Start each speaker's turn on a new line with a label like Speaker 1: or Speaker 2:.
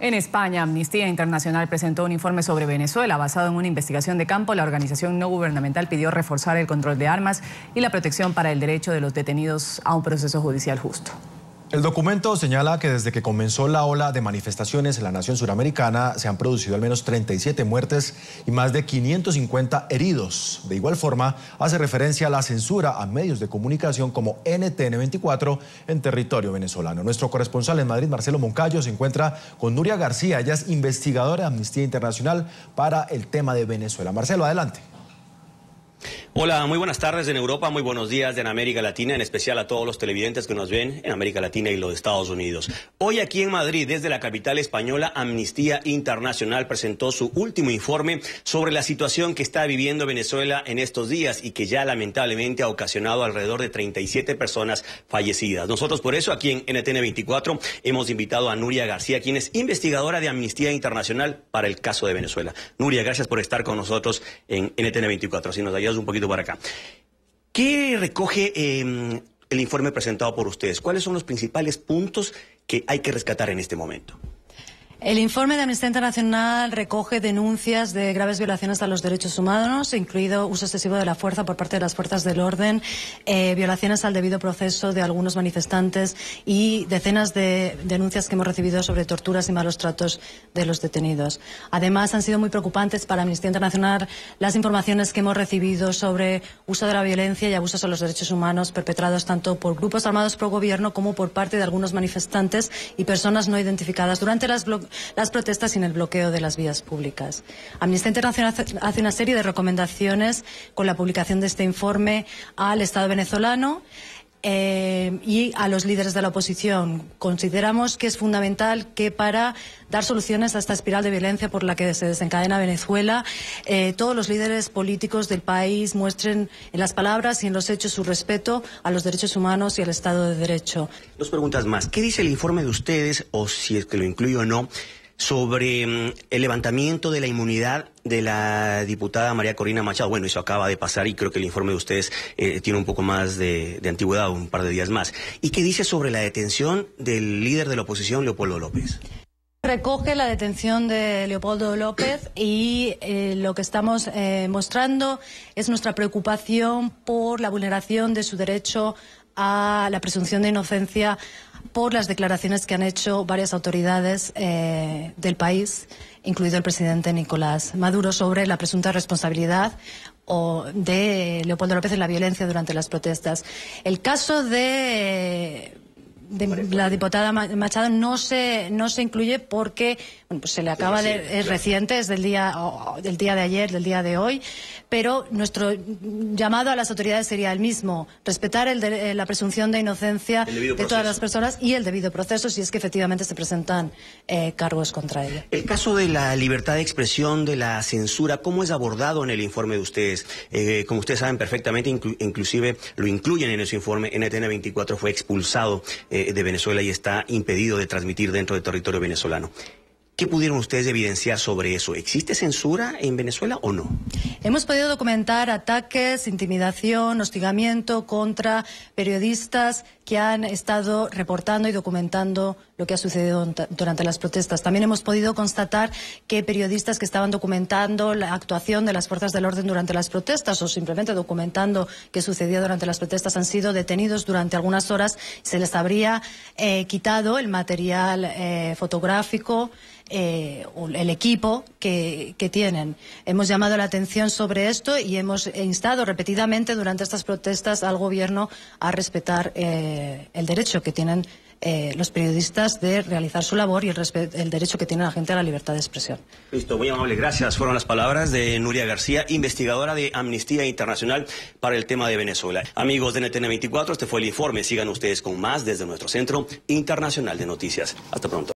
Speaker 1: En España, Amnistía Internacional presentó un informe sobre Venezuela basado en una investigación de campo. La organización no gubernamental pidió reforzar el control de armas y la protección para el derecho de los detenidos a un proceso judicial justo.
Speaker 2: El documento señala que desde que comenzó la ola de manifestaciones en la nación suramericana se han producido al menos 37 muertes y más de 550 heridos. De igual forma, hace referencia a la censura a medios de comunicación como NTN24 en territorio venezolano. Nuestro corresponsal en Madrid, Marcelo Moncayo, se encuentra con Nuria García, ella es investigadora de Amnistía Internacional para el tema de Venezuela. Marcelo, adelante. Hola, muy buenas tardes en Europa, muy buenos días en América Latina, en especial a todos los televidentes que nos ven en América Latina y los Estados Unidos. Hoy aquí en Madrid, desde la capital española, Amnistía Internacional presentó su último informe sobre la situación que está viviendo Venezuela en estos días y que ya lamentablemente ha ocasionado alrededor de 37 personas fallecidas. Nosotros por eso aquí en NTN 24 hemos invitado a Nuria García, quien es investigadora de Amnistía Internacional para el caso de Venezuela. Nuria, gracias por estar con nosotros en NTN 24. Si un poquito para acá. ¿Qué recoge em, el informe presentado por ustedes? ¿Cuáles son los principales puntos que hay que rescatar en este momento?
Speaker 1: El informe de Amnistía Internacional recoge denuncias de graves violaciones a los derechos humanos, incluido uso excesivo de la fuerza por parte de las fuerzas del orden, eh, violaciones al debido proceso de algunos manifestantes y decenas de denuncias que hemos recibido sobre torturas y malos tratos de los detenidos. Además, han sido muy preocupantes para Amnistía Internacional las informaciones que hemos recibido sobre uso de la violencia y abusos a los derechos humanos perpetrados tanto por grupos armados pro gobierno como por parte de algunos manifestantes y personas no identificadas durante las las protestas y el bloqueo de las vías públicas. Amnistía Internacional hace una serie de recomendaciones con la publicación de este informe al Estado venezolano. Eh, y a los líderes de la oposición. Consideramos que es fundamental que para dar soluciones a esta espiral de violencia por la que se desencadena Venezuela, eh, todos los líderes políticos del país muestren en las palabras y en los hechos su respeto a los derechos humanos y al Estado de Derecho.
Speaker 2: Dos preguntas más. ¿Qué dice el informe de ustedes, o si es que lo incluyo o no? sobre mm, el levantamiento de la inmunidad de la diputada María Corina Machado. Bueno, eso acaba de pasar y creo que el informe de ustedes eh, tiene un poco más de, antigüedad, un par de días más. ¿Y qué dice sobre la detención del líder de la oposición, Leopoldo López?
Speaker 1: Recoge la detención de Leopoldo López y eh, lo que estamos eh, mostrando es nuestra preocupación por la vulneración de su derecho a la presunción de inocencia por las declaraciones que han hecho varias autoridades eh, del país, incluido el presidente Nicolás Maduro, sobre la presunta responsabilidad o de Leopoldo López en la violencia durante las protestas. El caso de la diputada Machado no se no se incluye porque pues se le acaba de es reciente es del día del día de ayer del día de hoy pero nuestro llamado a las autoridades sería el mismo respetar el eh, la presunción de inocencia de todas las personas y el debido proceso si es que efectivamente se presentan eh, cargos contra ella
Speaker 2: el caso de la libertad de expresión de la censura cómo es abordado en el informe de ustedes eh, como ustedes saben perfectamente inclusive lo incluyen en ese informe NTN 24 fue expulsado de Venezuela y está impedido de transmitir dentro del territorio venezolano. ¿Qué pudieron ustedes evidenciar sobre eso? ¿Existe censura en Venezuela o no?
Speaker 1: Hemos podido documentar ataques, intimidación, hostigamiento contra periodistas que han estado reportando y documentando lo que ha sucedido durante las protestas. También hemos podido constatar que periodistas que estaban documentando la actuación de las fuerzas del orden durante las protestas o simplemente documentando qué sucedía durante las protestas han sido detenidos durante algunas horas. Se les habría eh, quitado el material eh, fotográfico. Eh, el equipo que, que, tienen. Hemos llamado la atención sobre esto y hemos instado repetidamente durante estas protestas al Gobierno a respetar eh, el derecho que tienen eh, los periodistas de realizar su labor y el, el, derecho que tiene la gente a la libertad de expresión.
Speaker 2: Listo, muy amable, gracias. Fueron las palabras de Nuria García, investigadora de Amnistía Internacional para el tema de Venezuela. Amigos de NTN 24, este fue el informe. Sigan ustedes con más desde nuestro Centro Internacional de Noticias. Hasta pronto.